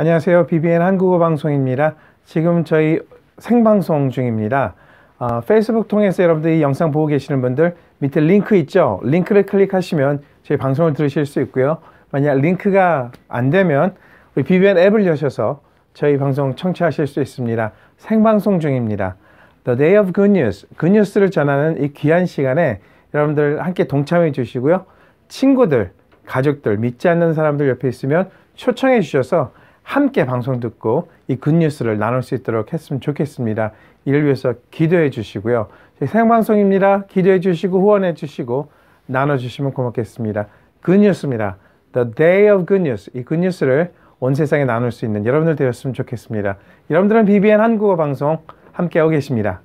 안녕하세요. BBN 한국어 방송입니다. 지금 저희 생방송 중입니다. 어, 페이스북 통해서 여러분들이 영상 보고 계시는 분들 밑에 링크 있죠? 링크를 클릭하시면 저희 방송을 들으실 수 있고요. 만약 링크가 안 되면 우리 BBN 앱을 여셔서 저희 방송 청취하실 수 있습니다. 생방송 중입니다. The Day of Good News, g o o 를 전하는 이 귀한 시간에 여러분들 함께 동참해 주시고요. 친구들, 가족들, 믿지 않는 사람들 옆에 있으면 초청해 주셔서 함께 방송 듣고 이 굿뉴스를 나눌 수 있도록 했으면 좋겠습니다. 이를 위해서 기도해 주시고요. 생방송입니다. 기도해 주시고 후원해 주시고 나눠주시면 고맙겠습니다. 굿뉴스입니다. The Day of Good News. 이 굿뉴스를 온 세상에 나눌 수 있는 여러분들 되었으면 좋겠습니다. 여러분들은 BBN 한국어 방송 함께하고 계십니다.